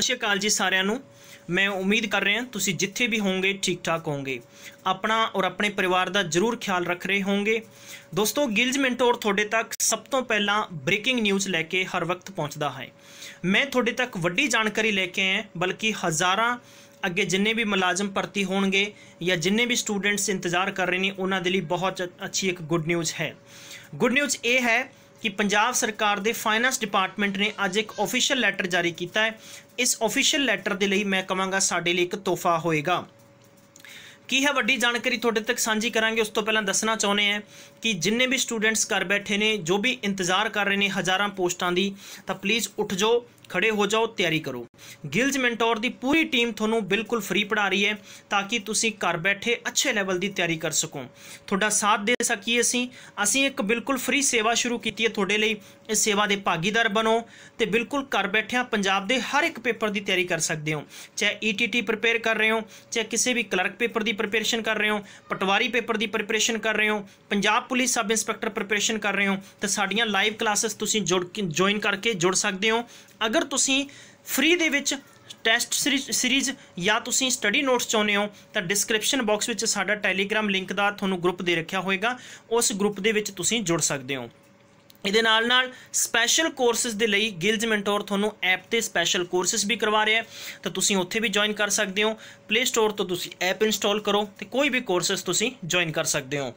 ਸਤਿ ਸ਼੍ਰੀ ਅਕਾਲ ਜੀ ਸਾਰਿਆਂ ਨੂੰ ਮੈਂ ਉਮੀਦ ਕਰ ਰਿਹਾ ਤੁਸੀਂ ਜਿੱਥੇ ਵੀ ਹੋਵੋਗੇ ਠੀਕ ਠਾਕ ਹੋਵੋਗੇ ਆਪਣਾ ਔਰ ਆਪਣੇ ਪਰਿਵਾਰ ਦਾ ਜ਼ਰੂਰ ਖਿਆਲ ਰੱਖ ਰਹੇ ਹੋਵੋਗੇ ਦੋਸਤੋ ਗਿਲਜ ਮੈਂਟੋਰ ਤੁਹਾਡੇ ਤੱਕ ਸਭ ਤੋਂ ਪਹਿਲਾਂ ਬ੍ਰੇਕਿੰਗ ਨਿਊਜ਼ ਲੈ ਕੇ ਹਰ ਵਕਤ ਪਹੁੰਚਦਾ ਹੈ ਮੈਂ ਤੁਹਾਡੇ ਤੱਕ ਵੱਡੀ ਜਾਣਕਾਰੀ ਲੈ ਕੇ ਆਇਆ ਬਲਕਿ ਹਜ਼ਾਰਾਂ ਅੱਗੇ ਜਿੰਨੇ ਵੀ ਮੁਲਾਜ਼ਮ ਭਰਤੀ ਹੋਣਗੇ ਜਾਂ ਜਿੰਨੇ ਵੀ ਸਟੂਡੈਂਟਸ ਇੰਤਜ਼ਾਰ ਕਰ ਰਹੇ ਨੇ ਉਹਨਾਂ ਦੇ ਲਈ ਬਹੁਤ ਅੱਛੀ ਇੱਕ ਗੁੱਡ ਨਿਊਜ਼ ਹੈ ਗੁੱਡ ਨਿਊਜ਼ ਇਹ ਹੈ ਕਿ ਪੰਜਾਬ ਸਰਕਾਰ ਦੇ ਫਾਈਨੈਂਸ ਡਿਪਾਰਟਮੈਂਟ ਨੇ ਅੱਜ ਇੱਕ ਅਫੀਸ਼ੀਅਲ ਲੈਟਰ ਜਾਰੀ ਕੀਤਾ ਹੈ ਇਸ ਅਫੀਸ਼ੀਅਲ ਲੈਟਰ ਦੇ ਲਈ ਮੈਂ ਕਹਾਂਗਾ ਸਾਡੇ ਲਈ ਇੱਕ ਤੋਹਫਾ ਹੋਏਗਾ ਕੀ ਹੈ ਵੱਡੀ ਜਾਣਕਾਰੀ ਤੁਹਾਡੇ ਤੱਕ ਸਾਂਝੀ ਕਰਾਂਗੇ ਉਸ ਤੋਂ ਪਹਿਲਾਂ ਦੱਸਣਾ ਚਾਹੁੰਦੇ ਆ ਕਿ ਜਿੰਨੇ ਵੀ ਸਟੂਡੈਂਟਸ ਘਰ ਬੈਠੇ ਨੇ ਜੋ ਵੀ ਇੰਤਜ਼ਾਰ ਕਰ ਰਹੇ ਨੇ ਹਜ਼ਾਰਾਂ ਪੋਸਟਾਂ ਦੀ ਤਾਂ ਪਲੀਜ਼ ਉੱਠ ਜਾਓ ਖੜੇ ਹੋ ਜਾਓ ਤਿਆਰੀ ਕਰੋ ਗਿਲਜ ਮੈਂਟੋਰ ਦੀ ਪੂਰੀ ਟੀਮ ਤੁਹਾਨੂੰ ਬਿਲਕੁਲ ਫ੍ਰੀ ਪੜਾ ਰਹੀ ਹੈ ਤਾਂ ਕਿ ਤੁਸੀਂ ਘਰ ਬੈਠੇ ਅੱਛੇ ਲੈਵਲ ਦੀ ਤਿਆਰੀ ਕਰ ਸਕੋ ਤੁਹਾਡਾ ਸਾਥ ਦੇ ਸਕੀਏ ਅਸੀਂ ਅਸੀਂ ਇੱਕ ਬਿਲਕੁਲ ਫ੍ਰੀ ਸੇਵਾ ਸ਼ੁਰੂ ਕੀਤੀ ਹੈ ਤੁਹਾਡੇ ਲਈ ਇਸ ਸੇਵਾ ਦੇ ਭਾਗੀਦਾਰ ਬਣੋ ਤੇ ਬਿਲਕੁਲ ਘਰ ਬੈਠਿਆਂ ਪੰਜਾਬ ਦੇ ਹਰ ਇੱਕ ਪੇਪਰ ਦੀ ਤਿਆਰੀ ਕਰ ਸਕਦੇ ਹੋ ਚਾਹੇ ਈਟੀਟੀ e ਪ੍ਰਿਪੇਅਰ ਕਰ ਰਹੇ ਹੋ ਚਾਹੇ ਕਿਸੇ ਵੀ ਕਲਰਕ ਪੇਪਰ ਦੀ ਪ੍ਰਿਪਰੇਸ਼ਨ ਕਰ ਰਹੇ ਹੋ ਪਟਵਾਰੀ ਪੇਪਰ ਦੀ ਪ੍ਰਿਪਰੇਸ਼ਨ ਕਰ ਰਹੇ ਹੋ Punjab police sub inspector preparation ਕਰ ਰਹੇ ਹੋ ਤਾਂ ਸਾਡੀਆਂ ਲਾਈਵ ਕਲਾਸਸ ਤੁਸੀਂ ਜੁੜ ਕੇ ਜੁਆਇਨ ਕਰਕੇ ਜੁੜ ਸਕਦੇ ਹੋ ਅਗਰ ਅਗਰ ਤੁਸੀਂ ਫ੍ਰੀ ਦੇ ਵਿੱਚ ਟੈਸਟ ਸੀਰੀਜ਼ ਜਾਂ ਤੁਸੀਂ ਸਟੱਡੀ ਨੋਟਸ ਚਾਹੁੰਦੇ ਹੋ ਤਾਂ ਡਿਸਕ੍ਰਿਪਸ਼ਨ ਬਾਕਸ ਵਿੱਚ ਸਾਡਾ ਟੈਲੀਗ੍ਰam ਲਿੰਕ ਦਾ ਤੁਹਾਨੂੰ ਗਰੁੱਪ ਦੇ ਰੱਖਿਆ ਹੋਏਗਾ ਉਸ ਗਰੁੱਪ ਦੇ ਵਿੱਚ ਤੁਸੀਂ ਜੁੜ ਸਕਦੇ ਹੋ ਇਹਦੇ ਨਾਲ ਨਾਲ ਸਪੈਸ਼ਲ ਕੋਰਸਸ ਦੇ ਲਈ ਗਿਲਜ ਮੈਂਟੋਰ ਤੁਹਾਨੂੰ ਐਪ ਤੇ ਸਪੈਸ਼ਲ ਕੋਰਸਸ ਵੀ ਕਰਵਾ ਰਿਹਾ ਹੈ ਤਾਂ ਤੁਸੀਂ ਉੱਥੇ ਵੀ ਜੁਆਇਨ ਕਰ ਸਕਦੇ ਹੋ ਪਲੇ ਸਟੋਰ ਤੋਂ ਤੁਸੀਂ ਐਪ ਇੰਸਟਾਲ ਕਰੋ ਤੇ ਕੋਈ ਵੀ ਕੋਰਸਸ ਤੁਸੀਂ ਜੁਆਇਨ ਕਰ ਸਕਦੇ ਹੋ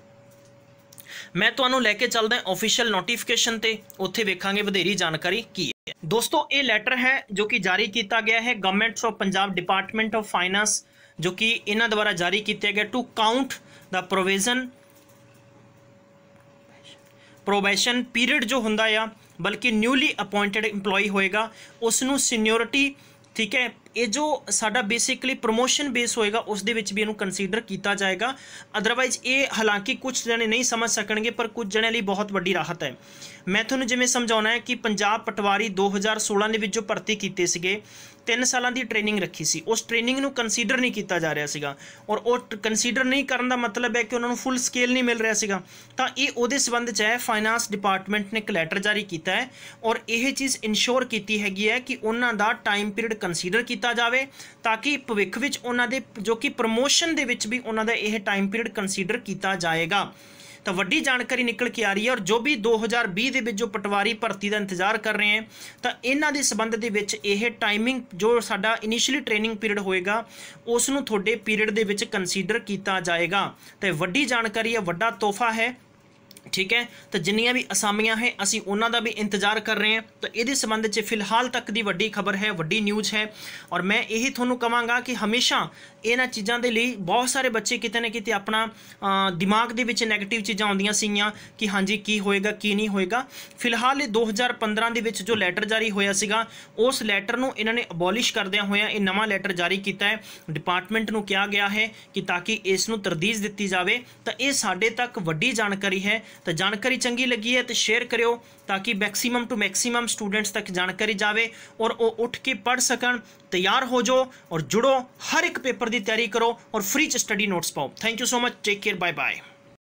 ਮੈਂ ਤੁਹਾਨੂੰ ਲੈ ਕੇ ਚੱਲਦਾ ਹਾਂ ਅਫੀਸ਼ੀਅਲ ਨੋਟੀਫਿਕੇਸ਼ਨ ਤੇ ਉੱਥੇ ਵੇਖਾਂਗੇ ਵਧੇਰੀ ਜਾਣਕਾਰੀ ਕੀ ਦੋਸਤੋ ਇਹ ਲੈਟਰ ਹੈ ਜੋ ਕਿ ਜਾਰੀ ਕੀਤਾ ਗਿਆ ਹੈ government of Punjab department of finance ਜੋ ਕਿ ਇਹਨਾਂ ਦੁਆਰਾ ਜਾਰੀ ਕੀਤਾ ਗਿਆ ਟੂ ਕਾਊਂਟ ਦਾ ਪ੍ਰੋਵੀਜ਼ਨ ਪ੍ਰੋਬੇਸ਼ਨ ਪੀਰੀਅਡ ਜੋ ਹੁੰਦਾ ਆ ਬਲਕਿ ਨਿਊਲੀ ਅਪਾਇੰਟਡ ਏਮਪਲੋਈ ਹੋਏਗਾ ਉਸ ਨੂੰ ਸੀਨੀਓਰਿਟੀ ਠੀਕ ਹੈ ਇਹ ਜੋ ਸਾਡਾ ਬੇਸਿਕਲੀ ਪ੍ਰੋਮੋਸ਼ਨ ਬੇਸ ਹੋਏਗਾ ਉਸ ਦੇ ਵਿੱਚ ਵੀ ਇਹਨੂੰ ਕੰਸੀਡਰ ਕੀਤਾ ਜਾਏਗਾ ਅਦਰਵਾਈਜ਼ ਇਹ ਹਾਲਾਂਕਿ ਕੁਝ ਜਣੇ ਨਹੀਂ ਸਮਝ ਸਕਣਗੇ ਪਰ ਕੁਝ ਜਣੇ ਲਈ ਬਹੁਤ ਵੱਡੀ ਰਾਹਤ ਹੈ ਮੈਂ ਤੁਹਾਨੂੰ ਜਿਵੇਂ ਸਮਝਾਉਣਾ ਹੈ ਕਿ ਪੰਜਾਬ ਪਟਵਾਰੀ 2016 ਦੇ ਵਿੱਚ ਜੋ ਭਰਤੀ ਕੀਤੇ ਸੀਗੇ 3 ਸਾਲਾਂ ਦੀ ਟ੍ਰੇਨਿੰਗ ਰੱਖੀ ਸੀ ਉਸ ਟ੍ਰੇਨਿੰਗ ਨੂੰ ਕੰਸੀਡਰ ਨਹੀਂ ਕੀਤਾ ਜਾ ਰਿਹਾ ਸੀਗਾ ਔਰ ਉਹ ਕੰਸੀਡਰ ਨਹੀਂ ਕਰਨ ਦਾ ਮਤਲਬ ਹੈ ਕਿ ਉਹਨਾਂ ਨੂੰ ਫੁੱਲ ਸਕੇਲ ਨਹੀਂ ਮਿਲ ਰਿਹਾ ਸੀਗਾ ਤਾਂ ਇਹ ਉਹਦੇ ਸਬੰਧ ਚ ਹੈ ਫਾਈਨਾਂਸ ਡਿਪਾਰਟਮੈਂਟ ਨੇ ਇੱਕ ਲੈਟਰ ਜਾਰੀ ਕੀਤਾ ਹੈ ਔਰ ਇਹ ਚੀਜ਼ ਇਨਸ਼ੋਰ ਕੀਤੀ ਹੈਗੀ ਹੈ ਕਿ ਉਹਨਾਂ ਦਾ ਟਾਈਮ ਪੀਰੀਅਡ ਕੰਸੀਡਰ ਕੀਤਾ ਜਾਵੇ ਤਾਂ ਕਿ ਭਵਿੱਖ ਵਿੱਚ ਉਹਨਾਂ ਦੇ ਜੋ ਕਿ ਪ੍ਰੋਮੋਸ਼ਨ ਦੇ ਵਿੱਚ ਵੀ ਉਹਨਾਂ ਦਾ ਇਹ ਟਾਈਮ ਪੀਰੀਅਡ ਕੰਸੀਡਰ ਕੀਤਾ ਜਾਏਗਾ ਤਾਂ ਵੱਡੀ ਜਾਣਕਾਰੀ ਨਿਕਲ ਕੇ ਆ ਰਹੀ ਹੈ ਔਰ ਜੋ ਵੀ 2020 ਦੇ ਵਿੱਚ ਜੋ ਪਟਵਾਰੀ ਭਰਤੀ ਦਾ ਇੰਤਜ਼ਾਰ ਕਰ ਰਹੇ ਹਨ ਤਾਂ ਇਹਨਾਂ ਦੇ ਸਬੰਧ ਦੇ ਵਿੱਚ ਇਹ ਟਾਈਮਿੰਗ ਜੋ ਸਾਡਾ ਇਨੀਸ਼ੀਅਲੀ ਟ੍ਰੇਨਿੰਗ ਪੀਰੀਅਡ ਹੋਏਗਾ ਉਸ ਨੂੰ ਤੁਹਾਡੇ ਪੀਰੀਅਡ ਦੇ ਵਿੱਚ ਕੰਸੀਡਰ ਕੀਤਾ ਜਾਏਗਾ ਤੇ ਵੱਡੀ ਜਾਣਕਾਰੀ ਹੈ ਵੱਡਾ ਤੋਹਫਾ ਹੈ ਠੀਕ ਹੈ ਤਾਂ ਜਿੰਨੀਆਂ ਵੀ ਅਸਾਮੀਆਂ ਹੈ ਅਸੀਂ ਉਹਨਾਂ ਦਾ ਵੀ ਇੰਤਜ਼ਾਰ ਕਰ ਰਹੇ ਹਾਂ ਤਾਂ ਇਹਦੇ ਸੰਬੰਧ ਵਿੱਚ ਫਿਲਹਾਲ ਤੱਕ ਦੀ ਵੱਡੀ ਖਬਰ ਹੈ ਵੱਡੀ ਨਿਊਜ਼ ਹੈ ਔਰ ਮੈਂ ਇਹ ਤੁਹਾਨੂੰ ਕਵਾਂਗਾ ਕਿ ਹਮੇਸ਼ਾ ਇਹਨਾਂ ਚੀਜ਼ਾਂ ਦੇ ਲਈ ਬਹੁਤ ਸਾਰੇ ਬੱਚੇ ਕਿਤੇ ਨਾ ਕਿਤੇ ਆਪਣਾ ਦਿਮਾਗ ਦੇ ਵਿੱਚ 네ਗੇਟਿਵ ਚੀਜ਼ਾਂ ਆਉਂਦੀਆਂ ਸੀਗੀਆਂ ਕਿ ਹਾਂਜੀ ਕੀ ਹੋਏਗਾ ਕੀ ਨਹੀਂ ਹੋਏਗਾ ਫਿਲਹਾਲ ਇਹ 2015 ਦੇ ਵਿੱਚ ਜੋ ਲੈਟਰ ਜਾਰੀ ਹੋਇਆ ਸੀਗਾ ਉਸ ਲੈਟਰ ਨੂੰ ਇਹਨਾਂ ਨੇ ਅਬੋਲਿਸ਼ ਕਰਦਿਆਂ ਹੋਇਆਂ ਇਹ ਨਵਾਂ ਲੈਟਰ ਜਾਰੀ ਕੀਤਾ ਹੈ ਡਿਪਾਰਟਮੈਂਟ ਨੂੰ ਕਿਹਾ ਗਿਆ ਹੈ ਕਿ ਤਾਂ ਕਿ ਇਸ ਨੂੰ ਤਰਦੀਜ ਦਿੱਤੀ ਜਾਵੇ ਤਾਂ ਇਹ ਸਾਡੇ ਤੱਕ ਵੱਡੀ ਜਾਣਕਾਰੀ ਹੈ ਤਾਂ ਜਾਣਕਾਰੀ ਚੰਗੀ ਲੱਗੀ ਹੈ ਤੇ ਸ਼ੇਅਰ ਕਰਿਓ ਤਾਂ ਕਿ ਮੈਕਸਿਮਮ ਟੂ ਮੈਕਸਿਮਮ ਸਟੂਡੈਂਟਸ ਤੱਕ ਜਾਣਕਾਰੀ ਜਾਵੇ ਔਰ ਉਹ ਉੱਠ ਕੇ ਪੜ ਸਕਣ ਤਿਆਰ ਹੋ ਜਾਓ ਔਰ ਜੁੜੋ ਹਰ ਇੱਕ ਪੇਪਰ ਦੀ ਤਿਆਰੀ ਕਰੋ ਔਰ ਫ੍ਰੀ ਚ ਸਟੱਡੀ ਨੋਟਸ ਪਾਓ thank you so much take care bye bye